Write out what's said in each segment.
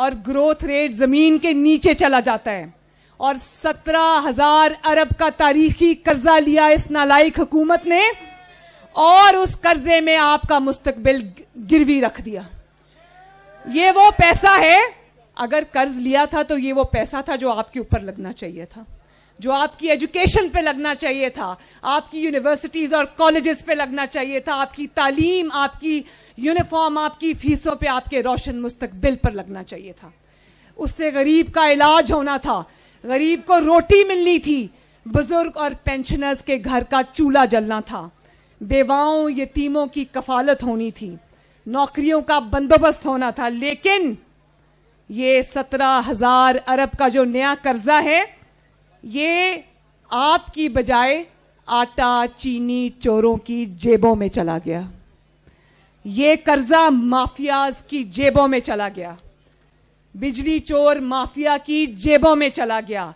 और growth rate जमीन के नीचे चला जाता है और सत्रह हजार अरब का तारीखी कर्जा लिया इस नालायक हुकूमत ने और उस कर्जे में आपका मुस्तकबिल गिरवी रख दिया ये वो पैसा है अगर कर्ज लिया था तो ये वो पैसा था जो आपके ऊपर लगना चाहिए था जो आपकी एजुकेशन पे लगना चाहिए था आपकी यूनिवर्सिटीज़ और कॉलेजेस पे लगना चाहिए था आपकी तालीम आपकी यूनिफॉर्म आपकी फीसों पे आपके रोशन मुस्तबिल पर लगना चाहिए था उससे गरीब का इलाज होना था गरीब को रोटी मिलनी थी बुजुर्ग और पेंशनर्स के घर का चूल्हा जलना था बेवाओं यतीमों की कफालत होनी थी नौकरियों का बंदोबस्त होना था लेकिन ये सत्रह हजार अरब का जो नया कर्जा है ये आपकी बजाय आटा चीनी चोरों की जेबों में चला गया ये कर्जा माफियाज की जेबों में चला गया बिजली चोर माफिया की जेबों में चला गया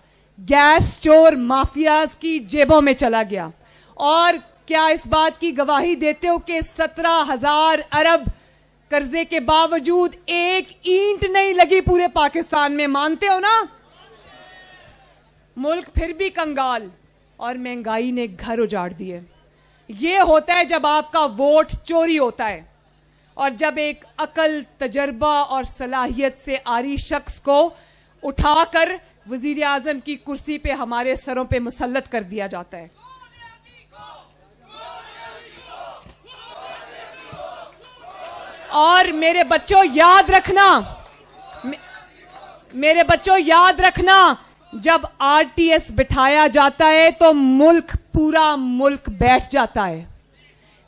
गैस चोर माफियाज की जेबों में चला गया और क्या इस बात की गवाही देते हो कि सत्रह हजार अरब कर्जे के बावजूद एक ईंट नहीं लगी पूरे पाकिस्तान में मानते हो ना मुल्क फिर भी कंगाल और महंगाई ने घर उजाड़ दिए ये होता है जब आपका वोट चोरी होता है और जब एक अकल तजर्बा और सलाहियत से आरी शख्स को उठाकर वजीर आजम की कुर्सी पे हमारे सरों पे मुसलत कर दिया जाता है और मेरे बच्चों याद रखना मेरे बच्चों याद रखना जब आरटीएस बिठाया जाता है तो मुल्क पूरा मुल्क बैठ जाता है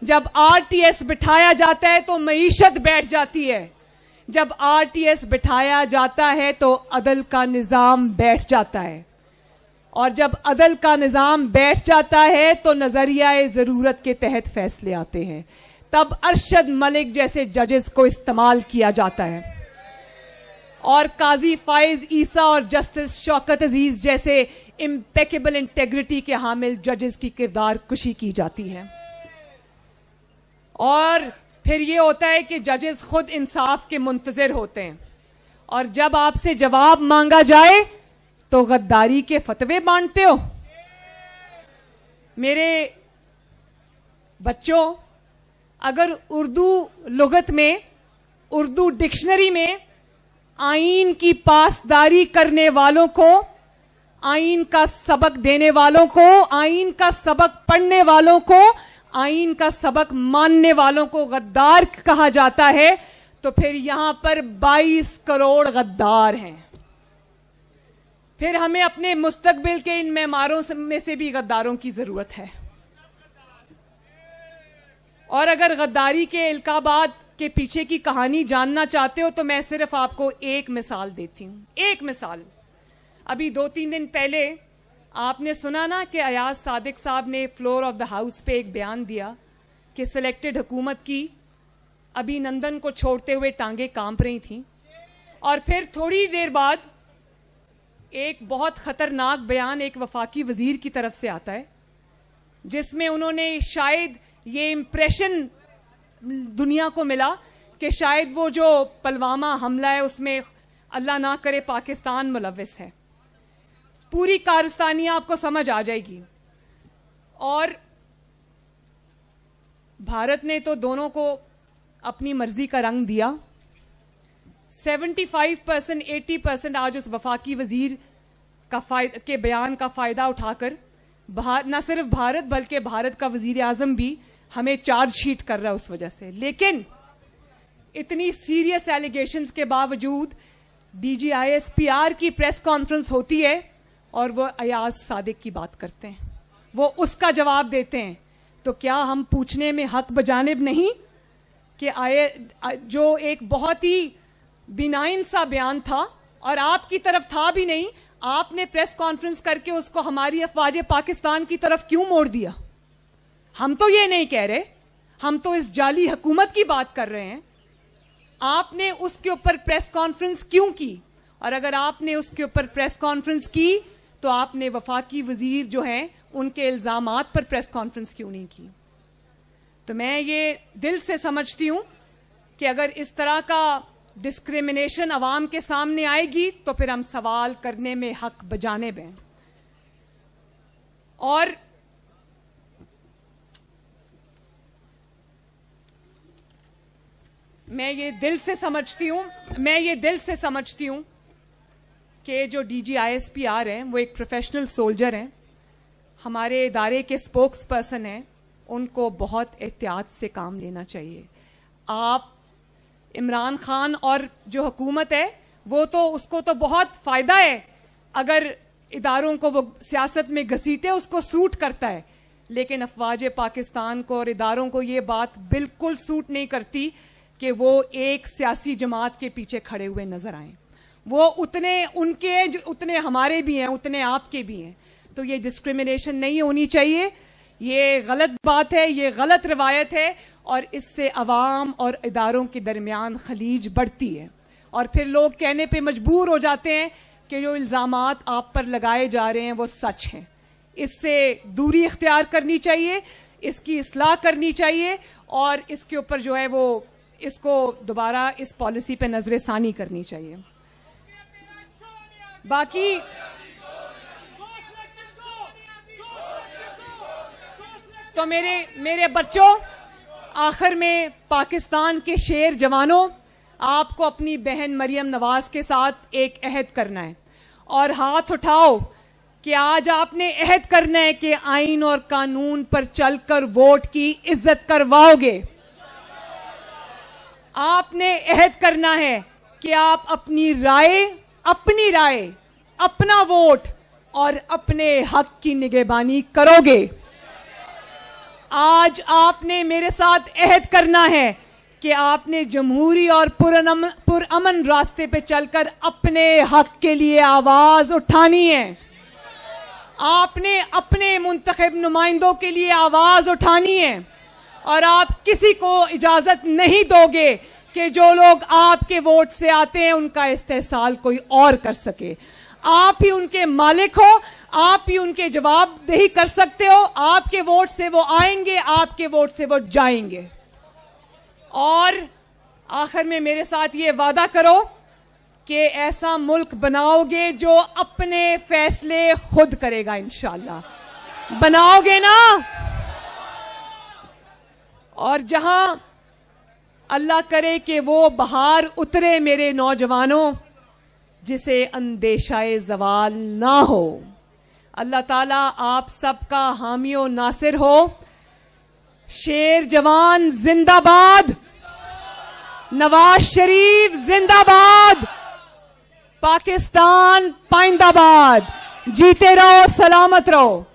जब आरटीएस बिठाया जाता है तो मीशत बैठ जाती है जब आरटीएस बिठाया जाता है तो अदल का निज़ाम बैठ जाता है और जब अदल का निज़ाम बैठ जाता है तो नज़रिया ज़रूरत के तहत फैसले आते हैं तब अरशद मलिक जैसे जजेस को इस्तेमाल किया जाता है और काजी फाइज ईसा और जस्टिस शौकत अजीज जैसे इम्पेकेबल इंटेग्रिटी के हामिल जजेस की किरदार कुशी की जाती है और फिर ये होता है कि जजेस खुद इंसाफ के मुंतजर होते हैं और जब आपसे जवाब मांगा जाए तो गद्दारी के फतवे बांटते हो मेरे बच्चों अगर उर्दू लगत में उर्दू डिक्शनरी में आइन की पासदारी करने वालों को आइन का सबक देने वालों को आइन का सबक पढ़ने वालों को आइन का सबक मानने वालों को गद्दार कहा जाता है तो फिर यहां पर 22 करोड़ गद्दार हैं फिर हमें अपने मुस्तकबिल के इन मेमारों में से भी गद्दारों की जरूरत है और अगर गद्दारी के इल्काबाद के पीछे की कहानी जानना चाहते हो तो मैं सिर्फ आपको एक मिसाल देती हूँ एक मिसाल अभी दो तीन दिन पहले आपने सुना ना कि अयाज सादिक साहब ने फ्लोर ऑफ द हाउस पे एक बयान दिया कि सिलेक्टेड हुकूमत की अभिनंदन को छोड़ते हुए टांगे कांप रही थी और फिर थोड़ी देर बाद एक बहुत खतरनाक बयान एक वफाकी वजीर की तरफ से आता है जिसमें उन्होंने शायद ये इम्प्रेशन दुनिया को मिला कि शायद वो जो पलवामा हमला है उसमें अल्लाह ना करे पाकिस्तान मुलविस है पूरी कारस्तानी आपको समझ आ जाएगी और भारत ने तो दोनों को अपनी मर्जी का रंग दिया 75 परसेंट एटी परसेंट आज उस वफाकी वजीर का के बयान का फायदा उठाकर ना सिर्फ भारत बल्कि भारत का वजीर आजम भी हमें चार्जशीट कर रहा है उस वजह से लेकिन इतनी सीरियस एलिगेशन के बावजूद डीजीआईएसपीआर की प्रेस कॉन्फ्रेंस होती है और वो अयाज सादिक की बात करते हैं वो उसका जवाब देते हैं तो क्या हम पूछने में हक बजानेब नहीं कि आए जो एक बहुत ही बिनाइन सा बयान था और आपकी तरफ था भी नहीं आपने प्रेस कॉन्फ्रेंस करके उसको हमारी अफवाज पाकिस्तान की तरफ क्यों मोड़ दिया हम तो ये नहीं कह रहे हम तो इस जाली हुकूमत की बात कर रहे हैं आपने उसके ऊपर प्रेस कॉन्फ्रेंस क्यों की और अगर आपने उसके ऊपर प्रेस कॉन्फ्रेंस की तो आपने वफाकी वजीर जो हैं उनके इल्जाम पर प्रेस कॉन्फ्रेंस क्यों नहीं की तो मैं ये दिल से समझती हूं कि अगर इस तरह का डिस्क्रिमिनेशन अवाम के सामने आएगी तो फिर हम सवाल करने में हक बजाने में और मैं ये दिल से समझती हूँ मैं ये दिल से समझती हूँ कि जो D G I S P R हैं वो एक प्रोफेशनल सोल्जर हैं हमारे इदारे के स्पोक्स पर्सन हैं उनको बहुत एहतियात से काम लेना चाहिए आप इमरान खान और जो हुकूमत है वो तो उसको तो बहुत फायदा है अगर इदारों को वो सियासत में घसीटे उसको सूट करता है लेकिन अफवाज पाकिस्तान को और इदारों को ये बात बिल्कुल सूट नहीं करती कि वो एक सियासी जमात के पीछे खड़े हुए नजर आए वो उतने उनके उतने हमारे भी हैं उतने आपके भी हैं तो ये डिस्क्रिमिनेशन नहीं होनी चाहिए ये गलत बात है ये गलत रवायत है और इससे अवाम और इदारों के दरमियान खलीज बढ़ती है और फिर लोग कहने पर मजबूर हो जाते हैं कि जो इल्ज़ाम आप पर लगाए जा रहे हैं वो सच हैं इससे दूरी इख्तियार करनी चाहिए इसकी असलाह करनी चाहिए और इसके ऊपर जो है वो इसको दोबारा इस पॉलिसी पे नजर सानी करनी चाहिए बाकी तो मेरे मेरे बच्चों आखिर में पाकिस्तान के शेर जवानों आपको अपनी बहन मरियम नवाज के साथ एक अहद करना है और हाथ उठाओ कि आज आपने अहद करना है कि आइन और कानून पर चलकर वोट की इज्जत करवाओगे आपने अहद करना है कि आप अपनी राय अपनी राय अपना वोट और अपने हक की निगेबानी करोगे आज आपने मेरे साथ अहद करना है कि आपने जमहूरी और पुरमन पुरअमन रास्ते पे चलकर अपने हक के लिए आवाज उठानी है आपने अपने मुंतखब नुमाइंदों के लिए आवाज उठानी है और आप किसी को इजाजत नहीं दोगे कि जो लोग आपके वोट से आते हैं उनका इस्तेसाल कोई और कर सके आप ही उनके मालिक हो आप ही उनके जवाबदेही कर सकते हो आपके वोट से वो आएंगे आपके वोट से वो जाएंगे और आखिर में मेरे साथ ये वादा करो कि ऐसा मुल्क बनाओगे जो अपने फैसले खुद करेगा इंशाल्लाह बनाओगे ना और जहां अल्लाह करे कि वो बाहर उतरे मेरे नौजवानों जिसे अंदेशाए जवाल ना हो अल्लाह ताला आप सबका हामियों नासिर हो शेर जवान जिंदाबाद नवाज शरीफ जिंदाबाद पाकिस्तान पाइंदाबाद जीते रहो सलामत रहो